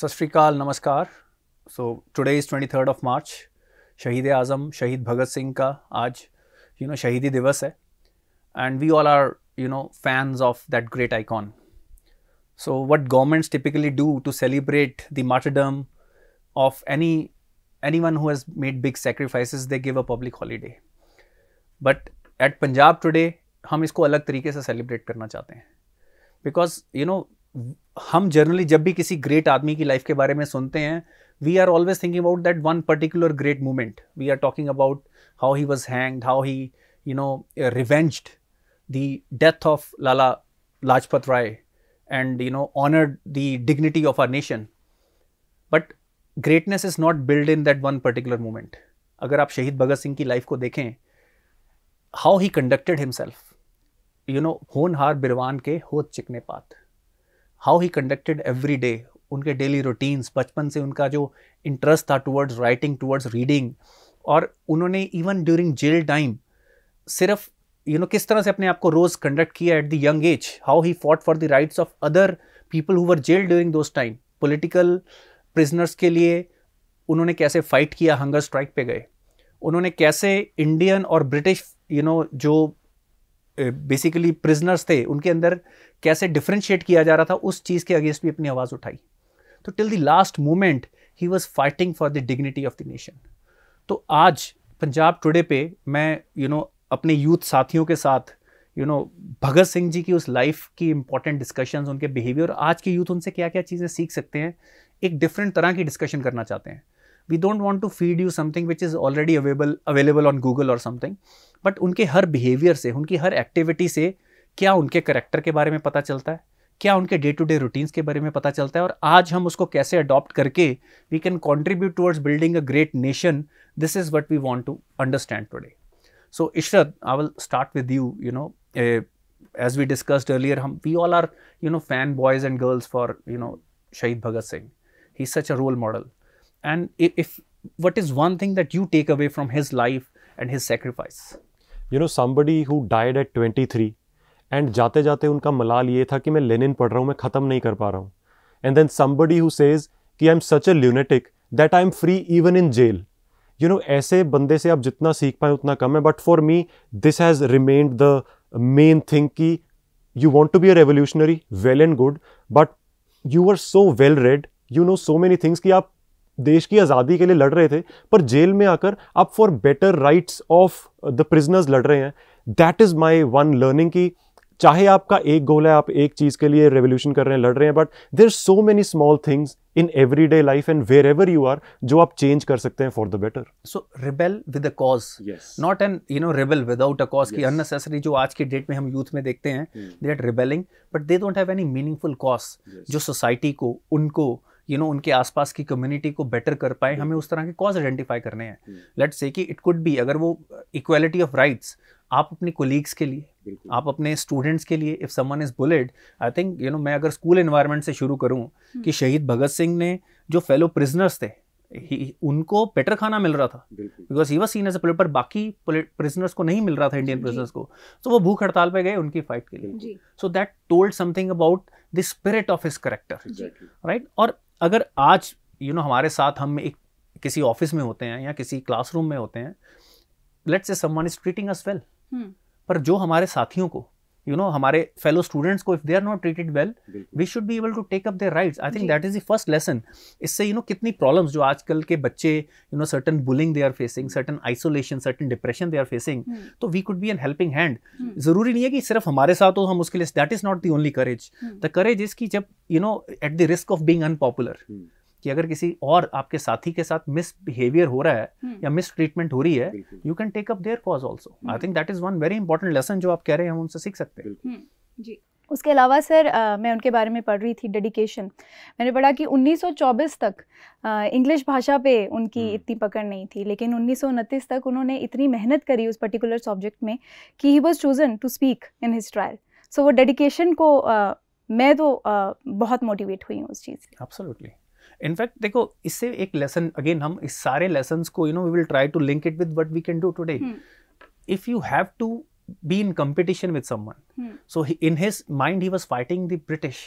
सत श्रीकाल नमस्कार so today is twenty third of March शहीद आज़म शहीद भगत सिंह का आज यू नो शहीदी दिवस है and we all are you know fans of that great icon so what governments typically do to celebrate the martyrdom of any any one has made big sacrifice they give a public holiday but at Punjab today हम इसको अलग तरीके से celebrate करना चाहते हैं because you know हम generally जब भी किसी ग्रेट आदमी की लाइफ के बारे में सुनते हैं we are always thinking about that one particular great moment we are talking about how he was hanged how he you know revenged the death of Lala Lajpat Rai and you know honour the dignity of our nation but greatness is not build in that one particular moment अगर आप शहीद भगत सिंह की life को देखें how he conducted himself you know होन हार बिरवान के होत चिकने पात how he conducted every day उनके डेली रूटीन्स बचपन से उनका जो इंटरेस्ट था टुवर्ड्स राइटिंग टुवर्ड्स रीडिंग और उन्होंने इवन ड्यूरिंग जेल टाइम सिर्फ यू you नो know, किस तरह से अपने आप को रोज़ कंडक्ट किया at the young age how he fought for the rights of other people who were jail during those time political prisoners के लिए उन्होंने कैसे फाइट किया हंगर स्ट्राइक पे गए उन्होंने कैसे इंडियन और ब्रिटिश यू नो जो बेसिकली प्रिजनर्स थे उनके अंदर कैसे डिफ्रेंशिएट किया जा रहा था उस चीज़ के अगेंस्ट भी अपनी आवाज़ उठाई तो till the last moment he was fighting for the dignity of the nation तो आज पंजाब टुडे पे मैं यू you नो know, अपने यूथ साथियों के साथ यू नो भगत सिंह जी की उस लाइफ की इंपॉर्टेंट डिस्कशंस उनके बिहेवियर आज के यूथ उनसे क्या क्या चीज़ें सीख सकते हैं एक डिफरेंट तरह की डिस्कशन करना चाहते हैं we don't want to feed you something which is already available available on Google और समथिंग बट उनके हर बिहेवियर से उनकी हर एक्टिविटी से क्या उनके करेक्टर के बारे में पता चलता है क्या उनके डे टू डे रूटीन्स के बारे में पता चलता है और आज हम उसको कैसे अडॉप्ट करके we can contribute towards building a great nation this is what we want to understand today so Ishrat I will start with you you know as we discussed earlier हम we all are you know fan boys and girls for you know शहीद Bhagat Singh he such a role model and if is one thing that you take away from his life and his sacrifice you know somebody who died at twenty three and जाते जाते उनका मलाल ये था कि मैं Lenin पढ़ रहा हूँ मैं ख़त्म नहीं कर पा रहा हूँ and then somebody who says कि I am such a lunatic that I am free even in jail you know ऐसे बंदे से आप जितना सीख पाए उतना कम है but for me this has remained the main thing कि you want to be a revolutionary well and good but you are so well read you know so many things कि आप देश की आज़ादी के लिए लड़ रहे थे पर जेल में आकर आप for better rights of the prisoners लड़ रहे हैं that is my one learning की चाहे आपका एक गोल है आप एक चीज़ के लिए रेवोल्यूशन कर रहे हैं लड़ रहे हैं but there so many small things in every day life and wherever you are जो आप चेंज कर सकते हैं for the better so rebel with a cause not an you know rebel without a cause की unnecessary जो आज के date में हम यूथ में देखते हैं they are rebelling but they don't have any meaningful cause जो सोसाइटी को उनको यू you नो know, उनके आसपास की कम्युनिटी को बेटर कर पाए hmm. हमें उस तरह के कॉज आइडेंटिफाई करने हैं लेट्स hmm. से कि इट कुड बी अगर वो इक्वालिटी ऑफ राइट्स आप अपने कोलीग्स के लिए आप अपने स्टूडेंट्स के लिए if someone is bullied I think you know मैं अगर स्कूल इन्वायरमेंट से शुरू करूँ हम्म। कि शहीद भगत सिंह ने जो फेलो प्रिजनर्स थे ही, उनको बेटर खाना मिल रहा था because he was seen as पर बाकी प्रिजनर्स को नहीं मिल रहा था इंडियन प्रिजनर्स को तो so, वो भूख हड़ताल पे गए उनकी फाइट के लिए so that told something about the spirit of his character right और अगर आज यू you नो know, हमारे साथ हम एक किसी ऑफिस में होते हैं या किसी क्लासरूम में होते हैं let's a someone is treating us well पर जो हमारे साथियों को यू नो हमारे फेलो स्टूडेंट्स को if they are not treated well we should be able to take up their rights I think that is the first lesson इससे you know कितनी problems जो आजकल के बच्चे you know certain bullying they are facing certain isolation certain depression they are facing तो we could be an helping hand जरूरी नहीं है कि सिर्फ हमारे साथ हो हम उसके लिए that is not the only courage the courage is की जब you know at the risk of being unpopular कि अगर किसी और आपके साथी के साथ मिस बिहेवियर हो रहा है hmm. या मिस ट्रीटमेंट हो रही है you can take up their cause also I think that is one very important lesson जो आप कह रहे हैं हम उनसे सीख सकते हैं हम्म, जी उसके अलावा सर आ, मैं उनके बारे में पढ़ रही थी डेडिकेशन मैंने पढ़ा कि 1924 तक इंग्लिश भाषा पे उनकी hmm. इतनी पकड़ नहीं थी लेकिन उन्नीस तक उन्होंने इतनी मेहनत करी उस पर्टिकुलर सब्जेक्ट में कि he was chosen to speak in his trial so वो डेडिकेशन को आ, मैं तो आ, बहुत मोटिवेट हुई हूँ उस चीज़ से इनफैक्ट देखो इससे एक लेसन अगेन हम इस सारे लेसन को you know we will try to link it with what we can do today if you have to be in competition with someone. Hmm. So he, in his mind, he was fighting the British.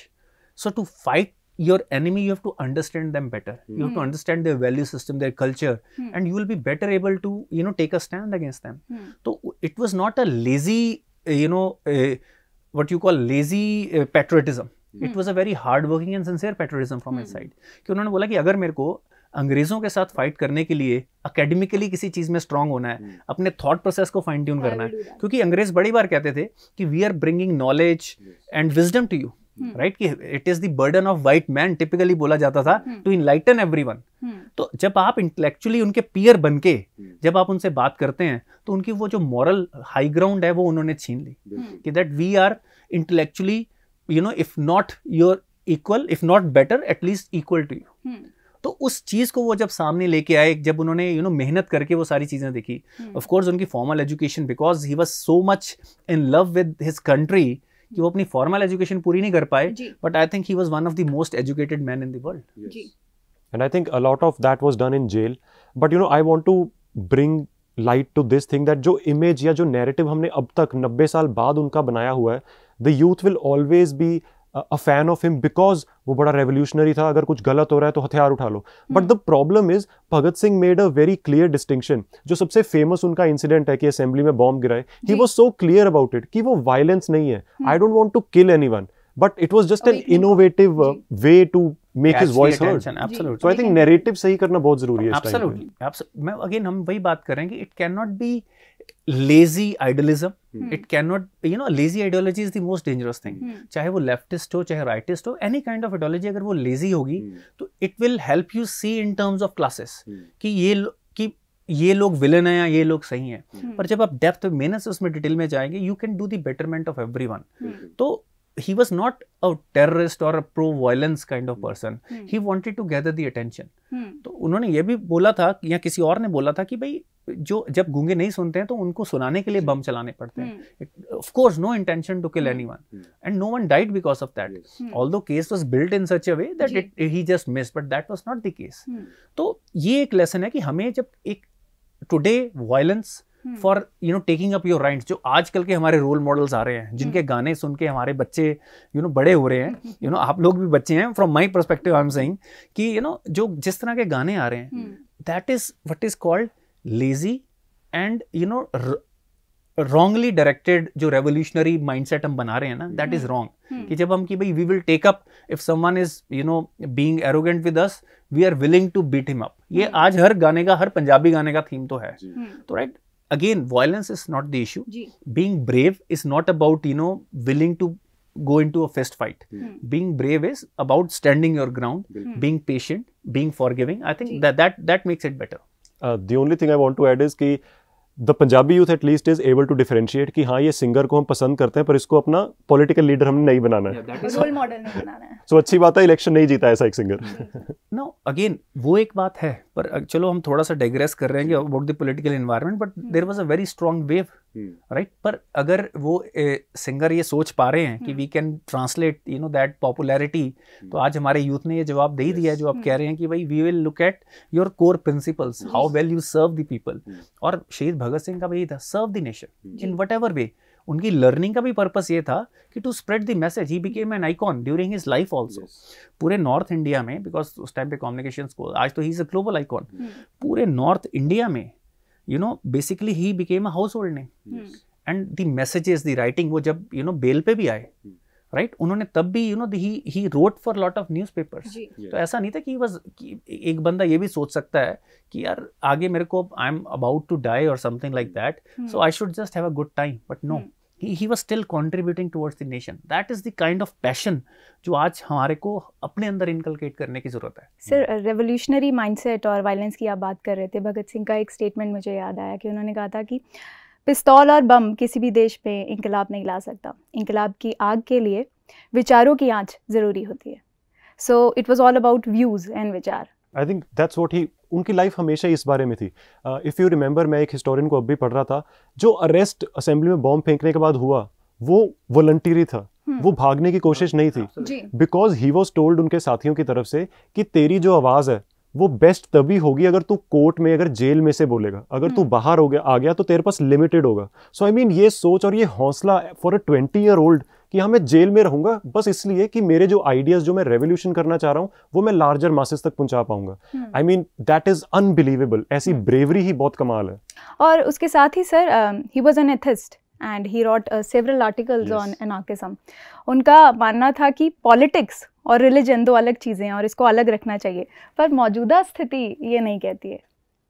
So to fight your enemy, you have to understand them better. Hmm. You have to understand their value system, their culture, hmm. and you will be better able to you know take a stand against them. So it was not a lazy you know uh, what you call lazy uh, patriotism. It was a very hard working and sincere patriotism from his side कि उन्होंने बोला कि अगर मेरे को अंग्रेजों के साथ फाइट करने के लिए अकेडमिकली किसी चीज में स्ट्रांग होना है hmm. अपने थॉट प्रोसेस को फाइन ट्यून करना है क्योंकि अंग्रेज बड़ी बार कहते थे कि we are bringing knowledge and wisdom to you right कि it is the burden of white man typically बोला जाता था टू इनलाइटन एवरीवन तो जब आप इंटेलेक्चुअली उनके पियर बन के जब आप उनसे बात करते हैं तो उनकी वो जो मॉरल हाई ग्राउंड है वो उन्होंने छीन ली hmm. कि that we are intellectually you know if not your equal if not better at least equal to you तो उस चीज को वो जब सामने लेके आए जब उन्होंने यू नो मेहनत करके वो सारी चीजें देखी ऑफ hmm. कोर्स उनकी formal education because he was so much in love with his country कि वो अपनी फॉर्मल एजुकेशन पूरी नहीं कर पाए but I think he was one of the most educated man in the world and I think a lot of that was done in jail but you know I want to bring light to this thing that जो image या जो narrative हमने अब तक नब्बे साल बाद उनका बनाया हुआ है the youth will always be a fan of him because वो बड़ा रेवोल्यूशनरी था अगर कुछ गलत हो रहा है तो हथियार उठा लो but the problem is Bhagat Singh made a very clear distinction जो सबसे फेमस उनका इंसिडेंट है कि असेंबली में बॉम्ब गिराए he was so clear about it कि वो वायलेंस नहीं है I don't want to kill anyone but it was just an innovative way to make his voice heard so I think narrative सही करना बहुत जरूरी है एब्सोल्युटली मैं अगेन हम वही बात कर रहे हैं कि it cannot be lazy idealism it cannot you know lazy ideology is the most dangerous thing चाहे वो लेफ्टिस्ट हो चाहे राइटिस्ट हो एनी काइंड ऑफ आइडियोलॉजी अगर वो लेजी होगी hmm. तो it will help you see in terms of classes कि ये कि ये लोग विलन है या ये लोग सही है hmm. पर जब आप डेप्थ मेहनत से उसमें डिटेल में जाएंगे you can do the betterment of every तो he was not a terrorist or a pro violence kind of hmm. person hmm. he wanted to gather the attention hmm. तो उन्होंने ये भी बोला था या किसी और ने बोला था कि भाई जो जब गूंगे नहीं सुनते हैं तो उनको सुनाने के लिए बम चलाने पड़ते हैं of course no intention to kill anyone and no one died because of that although case was built in such a way that it he just miss but that was not the case तो ये एक lesson है कि हमें जब एक today violence for you know taking up your right जो आजकल के हमारे रोल मॉडल्स आ रहे हैं हम्म। जिनके hmm. गाने सुन के हमारे बच्चे यू you नो know, बड़े हो रहे हैं यू you नो know, आप लोग भी बच्चे हैं from my perspective I am saying कि यू you नो know, जो जिस तरह के गाने आ रहे हैं that is what is called lazy and you know wrongly directed जो रेवोल्यूशनरी माइंडसेट हम बना रहे हैं ना दैट इज रॉन्ग कि जब हम कि भाई we will take up if someone is you know being arrogant with us we are willing to beat him up ये hmm. आज हर गाने का हर पंजाबी गाने का थीम तो है hmm. तो right again violence is not the issue being brave is not about you know willing to go into a fist fight being brave is about standing your ground being patient being forgiving I think that that makes it better the only thing I want to add is कि the Punjabi youth at least is able to differentiate कि हाँ ये singer को हम पसंद करते हैं पर इसको अपना पॉलिटिकल लीडर हमने नहीं बनाना है सो yeah, नहीं so, सो अच्छी बात है इलेक्शन नहीं जीता ऐसा एक सिंगर नो अगेन वो एक बात है पर चलो हम थोड़ा सा डेग्रेस कर रहे हैं about the political environment but there was a very strong wave right hmm. पर अगर वो सिंगर ये सोच पा रहे हैं कि we can translate you know that popularity तो आज हमारे यूथ ने ये जवाब दे ही दिया जो आप कह हम्म। रहे हैं कि भाई we will look at your core principles how well you serve the people और शहीद भगत सिंह का भी था serve the nation in what way उनकी लर्निंग का भी पर्पस ये था कि to spread the message he became an icon during his life also पूरे नॉर्थ इंडिया में बिकॉज उस टाइम पे कम्युनिकेशन को आज तो he is a global icon पूरे नॉर्थ इंडिया में no basically he became a household name and the messages the writing वो जब यू नो बेल पे भी आए राइट hmm. right? उन्होंने तब भी you know he he wrote for lot of newspapers तो ऐसा नहीं था कि बस एक बंदा ये भी सोच सकता है कि यार आगे मेरे को I am about to die और something like that so I should just have a good time but no he was still contributing towards the nation that is the kind of passion जो आज हमारे को अपने अंदर inculcate करने की ज़रूरत है सर रेवोल्यूशनरी माइंडसेट और वायलेंस की आप बात कर रहे थे भगत सिंह का एक स्टेटमेंट मुझे याद आया कि उन्होंने कहा था कि पिस्तौल और बम किसी भी देश पे इंकलाब नहीं ला सकता इंकलाब की आग के लिए विचारों की आँच ज़रूरी होती है so it was all about views and विचार I think that's what he उनकी लाइफ हमेशा इस बारे में थी इफ़ यू रिमेंबर मैं एक हिस्टोरियन को अब भी पढ़ रहा था जो अरेस्ट असेंबली में बॉम्ब फेंकने के बाद हुआ वो वॉलंटियरी था हम्म। वो भागने की कोशिश हाँ, नहीं थी बिकॉज ही वॉज टोल्ड उनके साथियों की तरफ से कि तेरी जो आवाज़ है वो बेस्ट तभी होगी अगर तू कोर्ट में अगर जेल में से बोलेगा अगर तू हम्म। बाहर हो गया आ गया तो तेरे पास लिमिटेड होगा सो आई मीन ये सोच और ये हौसला for a twenty year old कि हाँ मैं जेल में रहूंगा बस इसलिए कि मेरे जो आइडियाज जो मैं रेवोल्यूशन करना चाह रहा हूँ वो मैं लार्जर मासेस तक पहुंचा पाऊंगा I mean that is unbelievable ऐसी ब्रेवरी हम्म। ही बहुत कमाल है और उसके साथ ही sir he was an atheist and he wrote several articles on anarchism उनका मानना था कि पॉलिटिक्स और रिलीजन दो अलग चीज़ें हैं और इसको अलग रखना चाहिए पर मौजूदा स्थिति ये नहीं कहती है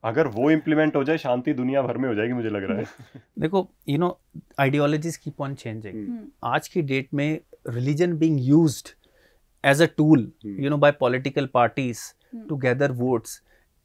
अगर वो इम्प्लीमेंट हो जाए शांति दुनिया भर में हो जाएगी मुझे लग रहा है देखो you know ideologies keep on changing आज की डेट में religion being used as a tool you know by political parties to gather votes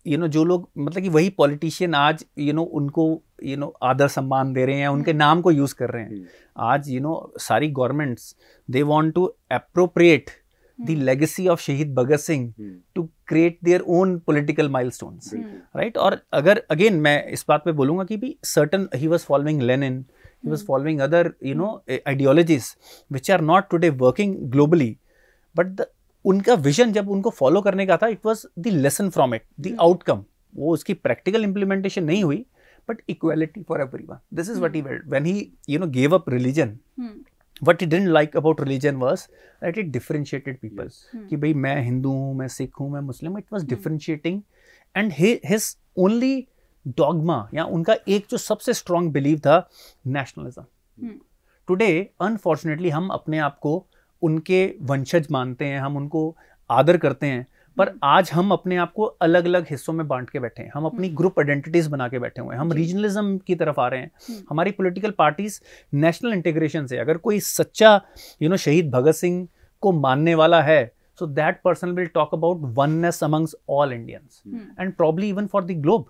you know जो लोग मतलब कि वही पॉलिटिशियन आज यू you नो know, उनको यू नो आदर सम्मान दे रहे हैं उनके hmm. नाम को यूज़ कर रहे हैं hmm. आज यू you नो know, सारी governments they want to appropriate the legacy of Shahid Bhagat Singh to create their own political milestones, right? और अगर again मैं इस बात पे बोलूँगा कि भी certain he was following Lenin, he was following other you know ideologies which are not today working globally, but the उनका विजन जब उनको फॉलो करने का था it was the lesson from it the outcome वो उसकी प्रैक्टिकल इम्प्लीमेंटेशन नहीं हुई but equality for everyone this is what he when he you know gave up religion what he didn't like about religion was that it differentiated people कि भाई मैं हिंदू हूँ मैं सिख हूँ मैं Muslim it was differentiating and his only dogma या उनका एक जो सबसे स्ट्रॉन्ग बिलीव था नेशनलिज्म टुडे अनफॉर्चुनेटली हम अपने आप को उनके वंशज मानते हैं हम उनको आदर करते हैं पर हम्म। आज हम अपने आप को अलग अलग हिस्सों में बांट के बैठे हैं हम अपनी हम्म। ग्रुप आइडेंटिटीज बना के बैठे हुए हैं हम रीजनलिज्म की तरफ आ रहे हैं हम्म। हमारी पोलिटिकल पार्टीज नेशनल इंटीग्रेशन से अगर कोई सच्चा यू नो शहीद भगत सिंह को मानने वाला है so that person will talk about oneness amongst all indians hmm. and probably even for the globe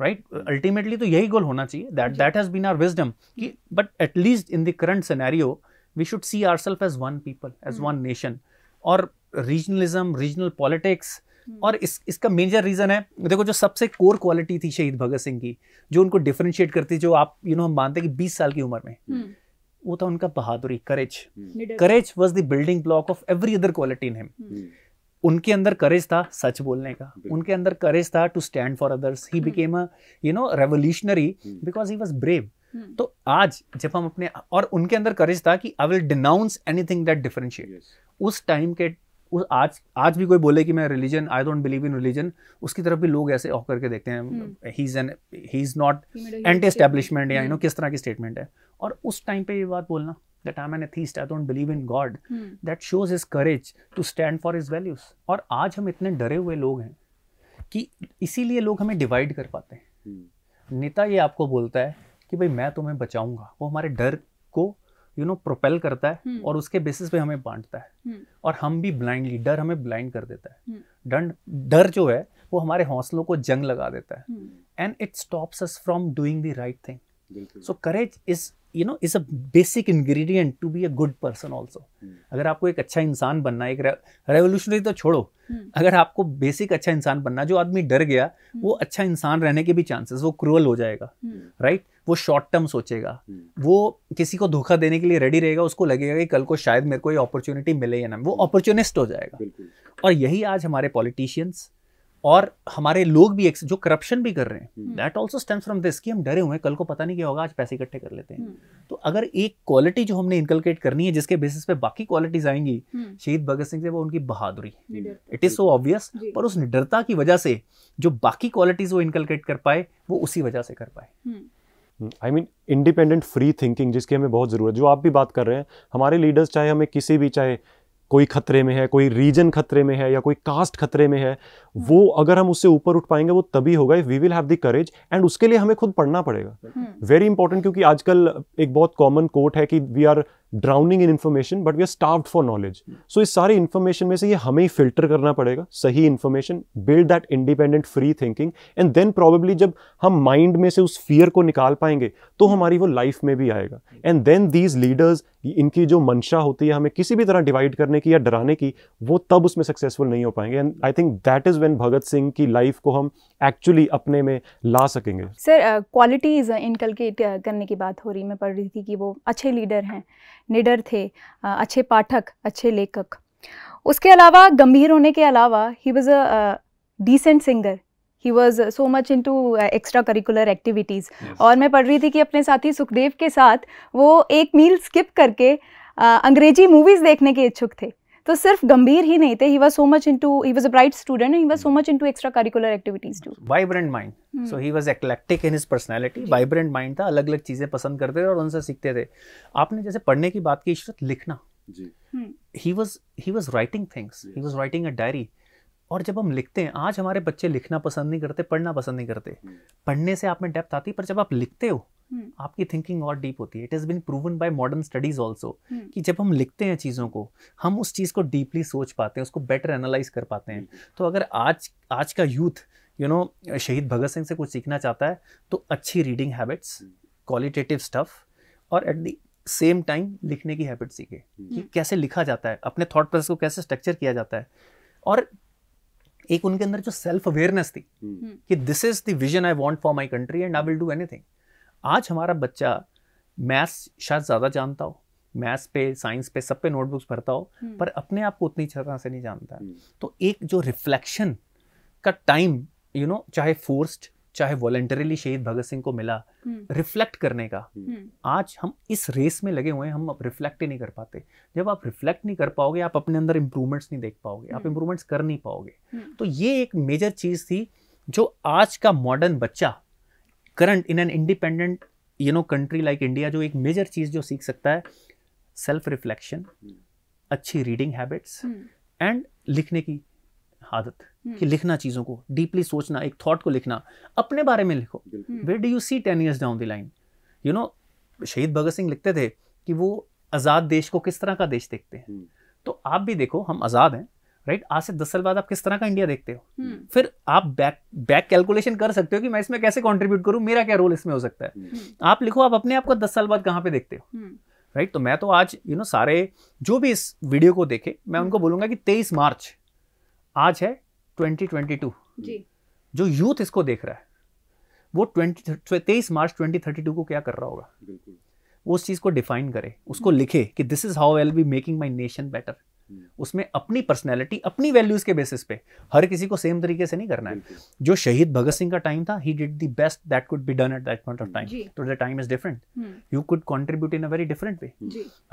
right ultimately तो यही गोल होना चाहिए that that has been our wisdom कि but at least in the current scenario we should see our self as one people as one nation और regionalism regional politics और इस इसका major reason है देखो जो सबसे कोर क्वालिटी थी शहीद भगत सिंह की जो उनको डिफ्रेंशिएट करती जो आप यू you नो know, हम मानते हैं कि बीस साल की उम्र में hmm. वो था उनका बहादुरी courage courage was the building block of every other quality in him उनके अंदर करेज था सच बोलने का उनके अंदर करेज था to stand for others he became a you know revolutionary because he was brave तो आज जब हम अपने और उनके अंदर करेज था कि I will denounce anything that differentiate उस टाइम के उस आज आज भी कोई बोले कि मैं religion I don't believe in religion उसकी तरफ भी लोग ऐसे ऑफ करके देखते हैं he is an he is not anti establishment या यू नो किस तरह की स्टेटमेंट है और उस टाइम पे ये बात बोलना that I am an atheist I don't believe in God that shows his courage to stand for his values और आज हम इतने डरे हुए लोग हैं कि इसीलिए लोग हमें डिवाइड कर पाते हैं हम्म। नेता ये आपको बोलता है कि भाई मैं तुम्हें बचाऊंगा वो हमारे डर को यू नो प्रोपेल करता है हम्म। और उसके बेसिस पे हमें बांटता है हम्म। और हम भी ब्लाइंडली डर हमें ब्लाइंड कर देता है हम्म। डर डर जो है वो हमारे हौसलों को जंग लगा देता है and it stops us from doing the right thing so courage is you know is a basic ingredient to be a good person also अगर आपको एक अच्छा इंसान बनना है एक रेवोल्यूशनरी तो छोड़ो अगर आपको बेसिक अच्छा इंसान बनना जो आदमी डर गया वो अच्छा इंसान रहने के भी चांसेस वो क्रूअल हो जाएगा राइट वो शॉर्ट टर्म सोचेगा हम्म। वो किसी को धोखा देने के लिए रेडी रहेगा उसको लगेगा कि कल को शायद मेरे को ये अपॉर्चुनिटी मिले या ना वो अपॉर्चुनिस्ट हम्म। हो जाएगा और यही आज हमारे पॉलिटिशियंस और हमारे लोग भी एक जो करप्शन भी कर रहे हैं that also stems from this कि हम डरे हुए हैं कल को पता नहीं क्या होगा आज पैसे इकट्ठे कर लेते हैं हम्म। तो अगर एक क्वालिटी जो हमने इनकलकेट करनी है जिसके बेसिस पे बाकी क्वालिटीज आएंगी शहीद भगत सिंह से वो उनकी बहादुरी इट इज सो ऑब्वियस पर उस निडरता की वजह से जो बाकी क्वालिटीज वो इनकलकेट कर पाए वो उसी वजह से कर पाए I mean independent free thinking जिसकी हमें बहुत ज़रूरत है जो आप भी बात कर रहे हैं हमारे लीडर्स चाहे हमें किसी भी चाहे कोई खतरे में है कोई रीजन खतरे में है या कोई कास्ट खतरे में है हम्म। वो अगर हम उससे ऊपर उठ पाएंगे वो तभी होगा if we will have the courage and उसके लिए हमें खुद पढ़ना पड़ेगा वेरी हम्म। इंपॉर्टेंट क्योंकि आजकल एक बहुत कॉमन कोट है कि we are drowning in information but we are starve for knowledge so इस सारी इन्फॉर्मेशन में से ये हमें ही फिल्टर करना पड़ेगा सही information build that independent free thinking and then probably जब हम माइंड में से उस फियर को निकाल पाएंगे तो हमारी वो लाइफ में भी आएगा एंड देन दीज लीडर्स इनकी जो मंशा होती है हमें किसी भी तरह डिवाइड करने की या डराने की वो तब उसमें सक्सेसफुल नहीं हो पाएंगे and I think that is when Bhagat Singh की लाइफ को हम एक्चुअली अपने में ला सकेंगे सर क्वालिटीज़ इनकलकेट करने की बात हो रही मैं पढ़ रही थी कि वो अच्छे लीडर हैं निडर थे अच्छे पाठक अच्छे लेखक उसके अलावा गंभीर होने के अलावा he was a decent singer he was so much into extra curricular activities और मैं पढ़ रही थी कि अपने साथी सुखदेव के साथ वो एक मील स्किप करके uh, अंग्रेजी मूवीज़ देखने के इच्छुक थे तो सिर्फ गंभीर ही नहीं थे he was so much into he was a bright student he was so much into extra curricular activities to vibrant mind so he was eclectic in his personality vibrant mind था अलग अलग चीज़ें पसंद करते थे और उनसे सीखते थे आपने जैसे पढ़ने की बात की इशरत लिखना he was he was writing things he was writing a diary और जब हम लिखते हैं आज हमारे बच्चे लिखना पसंद नहीं करते पढ़ना पसंद नहीं करते hmm. पढ़ने से आप में डेप्थ आती पर जब आप लिखते हो हम्म। आपकी थिंकिंग और डीप होती है it is been proven by modern studies also कि जब हम लिखते हैं चीज़ों को हम उस चीज़ को डीपली सोच पाते हैं उसको बेटर एनालाइज कर पाते हैं तो अगर आज आज का यूथ यू नो शहीद भगत सिंह से कुछ सीखना चाहता है तो अच्छी रीडिंग हैबिट्स क्वालिटेटिव स्टफ और एट दी सेम टाइम लिखने की हैबिट सीखे हम्म। कि कैसे लिखा जाता है अपने थॉट प्रोसेस को कैसे स्ट्रक्चर किया जाता है और एक उनके अंदर जो सेल्फ अवेयरनेस थी हम्म। कि this is the vision I want for my country and I will do anything आज हमारा बच्चा मैथ्स शायद ज़्यादा जानता हो मैथ्स पे साइंस पे सब पे नोटबुक्स भरता हो हम्म। पर अपने आप को उतनी तरह से नहीं जानता है हम्म। तो एक जो रिफ्लेक्शन का टाइम यू नो चाहे फोर्स्ड चाहे वॉलेंटरीली शहीद भगत सिंह को मिला रिफ्लेक्ट हम्म। करने का आज हम इस रेस में लगे हुए हैं हम रिफ्लेक्ट ही नहीं कर पाते जब आप रिफ्लेक्ट नहीं कर पाओगे आप अपने अंदर इम्प्रूवमेंट्स नहीं देख पाओगे आप इम्प्रूवमेंट्स कर नहीं पाओगे तो ये एक मेजर चीज़ थी जो आज का मॉडर्न बच्चा current in an independent you know country like India जो एक मेजर चीज़ जो सीख सकता है सेल्फ हम्म। रिफ्लेक्शन अच्छी रीडिंग हैबिट्स एंड लिखने की आदत कि हम्म। लिखना चीज़ों को डीपली सोचना एक थॉट को लिखना अपने बारे में लिखो where do you see ten years down the line you know शहीद भगत सिंह लिखते थे कि वो आज़ाद देश को किस तरह का देश देखते हैं हम्म। तो आप भी देखो हम आज़ाद हैं राइट आज से दस साल बाद आप किस तरह का इंडिया देखते हो हम्म। फिर आप बैक बैक कैलकुलेशन कर सकते हो कि मैं इसमें कैसे कॉन्ट्रीब्यूट करूं मेरा क्या रोल इसमें हो सकता है हम्म। हम्म। आप लिखो आप अपने आप को दस साल बाद कहाँ पे देखते हो राइट तो मैं तो आज यू नो सारे जो भी इस वीडियो को देखे मैं उनको बोलूंगा कि तेईस मार्च आज है ट्वेंटी ट्वेंटी टू जो यूथ इसको देख रहा है वो ट्वेंटी तो तेईस मार्च ट्वेंटी थर्टी टू को क्या कर रहा होगा वो उस चीज़ को डिफाइन करे उसको लिखे कि this is how I will be making my nation better hmm. उसमें अपनी पर्सनैलिटी अपनी वैल्यूज के बेसिस पे हर किसी को सेम तरीके से नहीं करना है जो शहीद भगत सिंह का टाइम था he did the best that could be done at that point of time तो the time is different you could contribute in a very different way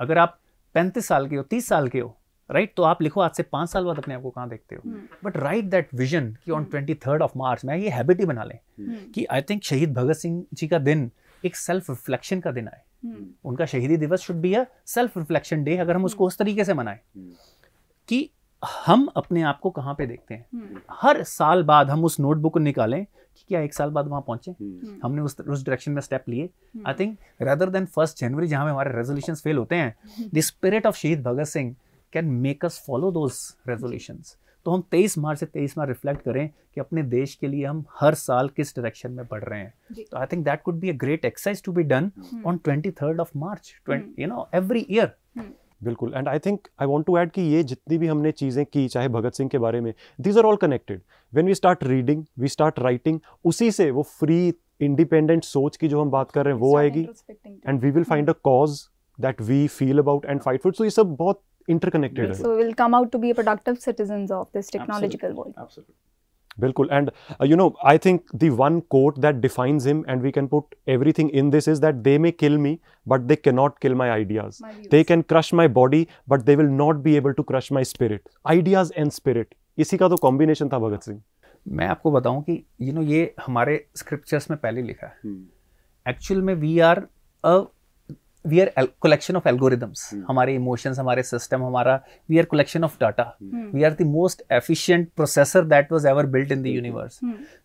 अगर आप पैंतीस साल के हो तीस साल के हो राइट right? तो आप लिखो आज से पांच साल बाद अपने आप को कहाँ देखते हो बट राइट दैट विजन कि on twenty third of March मैं ये हैबिट ही बना लें हम्म। कि आई थिंक शहीद भगत सिंह जी का दिन एक सेल्फ रिफ्लेक्शन का दिन आए हम्म। उनका शहीदी दिवस should be a self reflection day अगर हम उसको उस तरीके से मनाएं हम्म। कि हम अपने आप को कहाँ पे देखते हैं हम्म। हर साल बाद हम उस नोटबुक को निकालें कि क्या एक साल बाद वहां पहुंचे हमने उस उस डायरेक्शन में स्टेप लिए I think rather than first January जहां हमारे रेजोल्यूशन फेल होते हैं द स्पिरिट ऑफ शहीद Bhagat Singh can make us follow those resolutions तो हम 23 मार्च से 23 मार्च रिफ्लेक्ट करें कि अपने देश के लिए हम हर साल किस डायरेक्शन में बढ़ रहे हैं तो I think that could be a great exercise to be done on twenty of March you know every year बिल्कुल and I think I want to add कि ये जितनी भी हमने चीज़ें की चाहे भगत सिंह के बारे में these are all connected when we start reading we start writing उसी से वो फ्री इंडिपेंडेंट सोच की जो हम बात कर रहे हैं वो आएगी and we will find a cause that we feel about and fight food so ये सब बहुत interconnected yes. so we will come out to be a productive citizens of बिल्कुल and you know I think the one quote that defines him and we can put everything in this is that they may kill me but they can not kill my ideas they can crush my body but they will not be able to crush my spirit ideas and spirit इसी का तो combination था भगत सिंह मैं आपको बताऊं कि you you know know, ये हमारे स्क्रिप्चर्स में पहले लिखा है एक्चुअल हम्म। में we are a we are collection of algorithms हमारे इमोशंस हमारे सिस्टम हमारा we are collection of data we are the most efficient processor that was ever built in the universe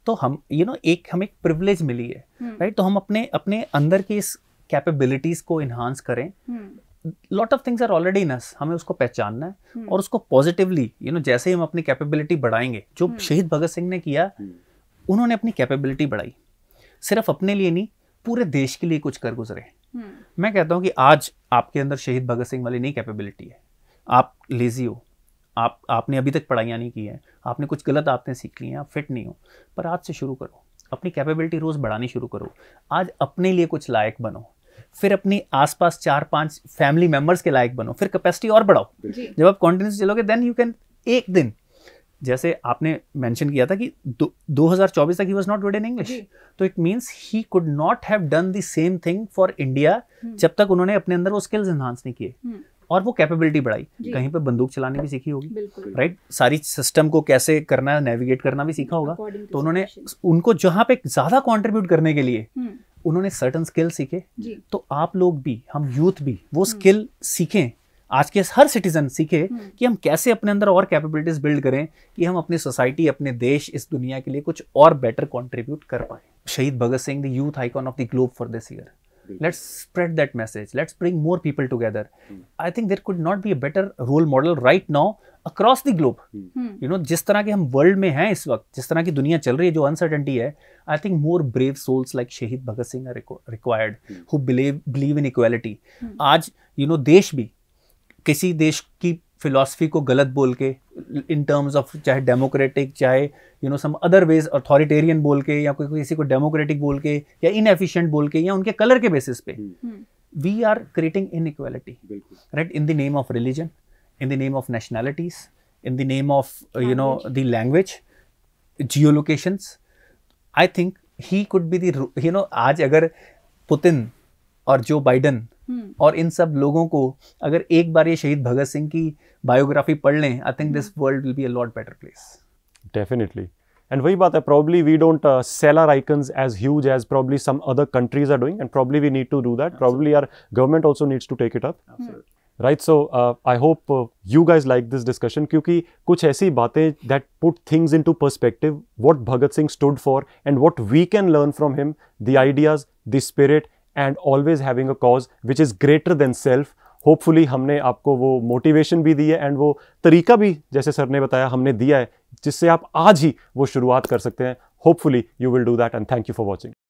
तो हम यू you नो know, एक हमें एक privilege मिली है right hmm. right? तो हम अपने अपने अंदर की इस कैपेबिलिटीज को इन्हांस करें lot of things are already in हमें उसको पहचानना है hmm. और उसको पॉजिटिवली यू नो जैसे ही हम अपनी कैपेबिलिटी बढ़ाएंगे जो hmm. शहीद भगत सिंह ने किया hmm. उन्होंने अपनी कैपेबिलिटी बढ़ाई सिर्फ अपने लिए नहीं पूरे देश के लिए कुछ कर गुजरे Hmm. मैं कहता हूँ कि आज आपके अंदर शहीद भगत सिंह वाली नहीं कैपेबिलिटी है आप लेजी हो आप आपने अभी तक पढ़ाइयाँ नहीं की हैं आपने कुछ गलत आदतें सीख ली हैं आप फिट नहीं हो पर आज से शुरू करो अपनी कैपेबिलिटी रोज़ बढ़ानी शुरू करो आज अपने लिए कुछ लायक बनो फिर अपने आसपास चार पांच फैमिली मेंबर्स के लायक बनो फिर कैपेसिटी और बढ़ाओ जब आप कॉन्टिन्यूस चलोगे देन यू कैन एक दिन जैसे आपने मेंशन किया था कि 2024 तक he was not good in English तो it means he could not have done the same thing for India जब तक उन्होंने अपने अंदर वो स्किल्स एनहांस नहीं किए हम्म। और वो कैपेबिलिटी बढ़ाई कहीं पे बंदूक चलाने भी सीखी होगी राइट right? सारी सिस्टम को कैसे करना है नेविगेट करना भी सीखा होगा तो उन्होंने उनको जहां पे ज्यादा कंट्रीब्यूट करने के लिए हम्म। उन्होंने सर्टन स्किल सीखे तो आप लोग भी हम यूथ भी वो स्किल हम्म। सीखें आज के हर सिटीजन सीखे हम्म। कि हम कैसे अपने अंदर और कैपेबिलिटीज बिल्ड करें कि हम अपनी सोसाइटी अपने देश इस दुनिया के लिए कुछ और बेटर कॉन्ट्रीब्यूट कर पाए शहीद Bhagat Singh the youth icon of the globe for this year let's spread that message let's bring more people together I think there could not be a better role model right now across the globe you know जिस तरह के हम world में हैं इस वक्त जिस तरह की दुनिया चल रही है जो अनसर्टेंटी है I think more brave souls like शहीद Bhagat Singh required who believe in equality आज यू you नो know, देश भी किसी देश की फिलॉसफी को गलत बोल के इन टर्म्स ऑफ चाहे डेमोक्रेटिक चाहे you know some other ways authoritarian बोल के या कोई किसी को डेमोक्रेटिक बोल के या एफिशियंट बोल के या उनके कलर के बेसिस पे we are creating inequality right in the name of religion in the name of nationalities in the name of you know the language geo locations I think he could be too you know आज अगर Putin और जो Biden हम्म। और इन सब लोगों को अगर एक बार ये शहीद भगत सिंह की बायोग्राफी पढ़ लें I think this world will be a lot better place definitely and वही बात है probably we don't sell our icons as huge as probably some other countries are doing and probably we need to do that probably our government also needs to take it up right so I hope you guys like this discussion क्योंकि कुछ ऐसी बातें that put things into perspective what Bhagat Singh stood for and what we can learn from him the ideas the spirit and always having a cause which is greater than self hopefully हमने आपको वो motivation भी दी है and वो तरीका भी जैसे sir ने बताया हमने दिया है जिससे आप आज ही वो शुरुआत कर सकते हैं hopefully you will do that and thank you for watching